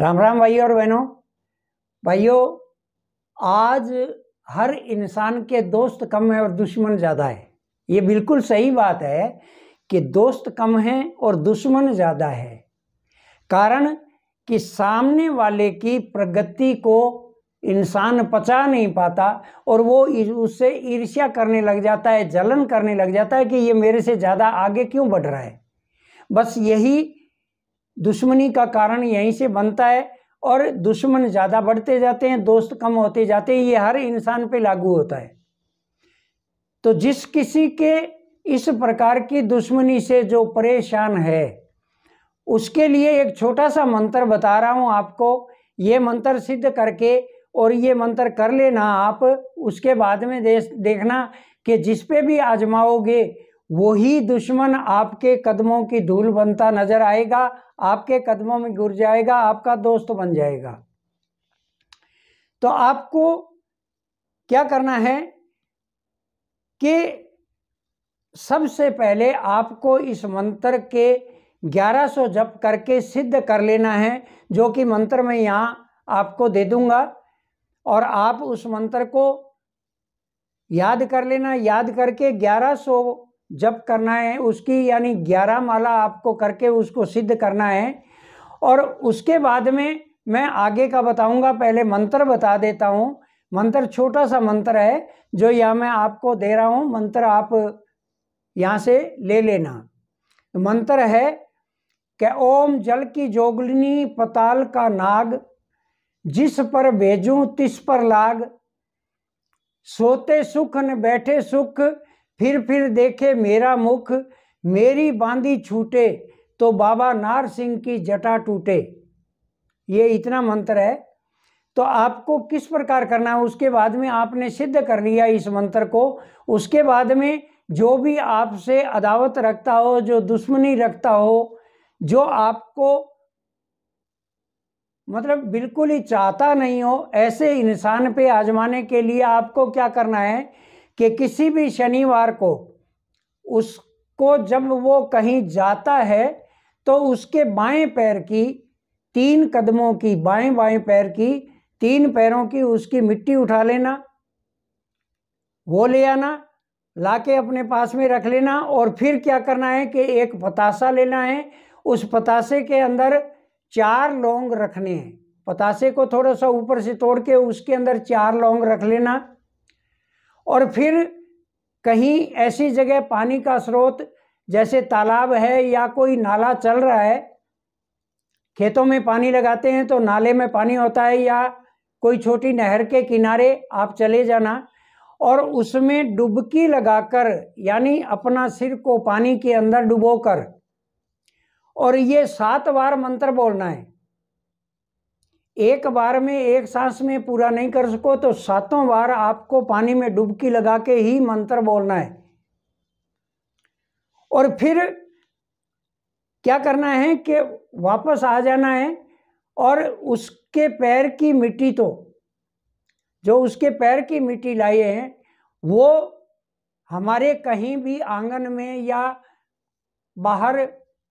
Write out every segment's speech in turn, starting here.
राम राम भाई और बहनों भाइयों आज हर इंसान के दोस्त कम है और दुश्मन ज़्यादा है ये बिल्कुल सही बात है कि दोस्त कम हैं और दुश्मन ज़्यादा है कारण कि सामने वाले की प्रगति को इंसान पचा नहीं पाता और वो उससे ईर्ष्या करने लग जाता है जलन करने लग जाता है कि ये मेरे से ज़्यादा आगे क्यों बढ़ रहा है बस यही दुश्मनी का कारण यहीं से बनता है और दुश्मन ज़्यादा बढ़ते जाते हैं दोस्त कम होते जाते हैं ये हर इंसान पे लागू होता है तो जिस किसी के इस प्रकार की दुश्मनी से जो परेशान है उसके लिए एक छोटा सा मंत्र बता रहा हूँ आपको ये मंत्र सिद्ध करके और ये मंत्र कर लेना आप उसके बाद में देखना कि जिस पे भी आजमाओगे वही दुश्मन आपके कदमों की धूल बनता नजर आएगा आपके कदमों में गुर जाएगा आपका दोस्त बन जाएगा तो आपको क्या करना है कि सबसे पहले आपको इस मंत्र के 1100 जप करके सिद्ध कर लेना है जो कि मंत्र मैं यहाँ आपको दे दूंगा और आप उस मंत्र को याद कर लेना याद करके 1100 जप करना है उसकी यानी ग्यारह माला आपको करके उसको सिद्ध करना है और उसके बाद में मैं आगे का बताऊंगा पहले मंत्र बता देता हूं मंत्र छोटा सा मंत्र है जो यह मैं आपको दे रहा हूं मंत्र आप यहां से ले लेना मंत्र है कि ओम जल की जोगलिनी पताल का नाग जिस पर भेजूं तिस पर लाग सोते सुख न बैठे सुख फिर फिर देखे मेरा मुख मेरी बांदी छूटे तो बाबा नार सिंह की जटा टूटे ये इतना मंत्र है तो आपको किस प्रकार करना है उसके बाद में आपने सिद्ध कर लिया इस मंत्र को उसके बाद में जो भी आपसे अदावत रखता हो जो दुश्मनी रखता हो जो आपको मतलब बिल्कुल ही चाहता नहीं हो ऐसे इंसान पे आजमाने के लिए आपको क्या करना है कि किसी भी शनिवार को उसको जब वो कहीं जाता है तो उसके बाएं पैर की तीन कदमों की बाएं बाएं पैर की तीन पैरों की उसकी मिट्टी उठा लेना वो ले आना ला के अपने पास में रख लेना और फिर क्या करना है कि एक पतासा लेना है उस पतासे के अंदर चार लौंग रखने हैं पतासे को थोड़ा सा ऊपर से तोड़ के उसके अंदर चार लौंग रख लेना और फिर कहीं ऐसी जगह पानी का स्रोत जैसे तालाब है या कोई नाला चल रहा है खेतों में पानी लगाते हैं तो नाले में पानी होता है या कोई छोटी नहर के किनारे आप चले जाना और उसमें डुबकी लगाकर यानी अपना सिर को पानी के अंदर डुबोकर और ये सात बार मंत्र बोलना है एक बार में एक सांस में पूरा नहीं कर सको तो सातों बार आपको पानी में डुबकी लगा के ही मंत्र बोलना है और फिर क्या करना है कि वापस आ जाना है और उसके पैर की मिट्टी तो जो उसके पैर की मिट्टी लाए हैं वो हमारे कहीं भी आंगन में या बाहर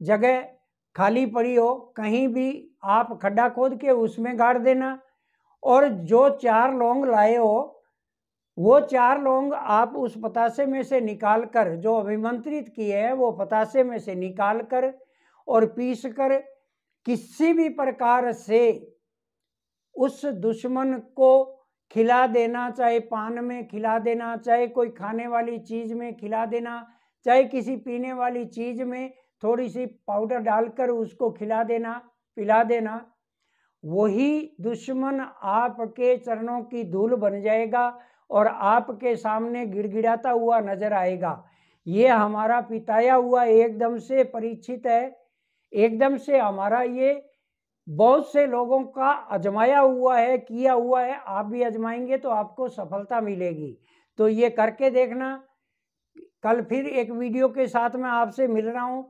जगह खाली पड़ी हो कहीं भी आप खड्डा खोद के उसमें गाड़ देना और जो चार लौंग लाए हो वो चार लौंग आप उस पतासे में से निकाल कर जो अभिमंत्रित किए हैं वो पतासे में से निकाल कर और पीस कर किसी भी प्रकार से उस दुश्मन को खिला देना चाहे पान में खिला देना चाहे कोई खाने वाली चीज़ में खिला देना चाहे किसी पीने वाली चीज़ में थोड़ी सी पाउडर डालकर उसको खिला देना पिला देना वही दुश्मन आपके चरणों की धूल बन जाएगा और आपके सामने गिड़गिड़ाता हुआ नजर आएगा ये हमारा पिताया हुआ एकदम से परीक्षित है एकदम से हमारा ये बहुत से लोगों का अजमाया हुआ है किया हुआ है आप भी अजमाएंगे तो आपको सफलता मिलेगी तो ये करके देखना कल फिर एक वीडियो के साथ मैं आपसे मिल रहा हूँ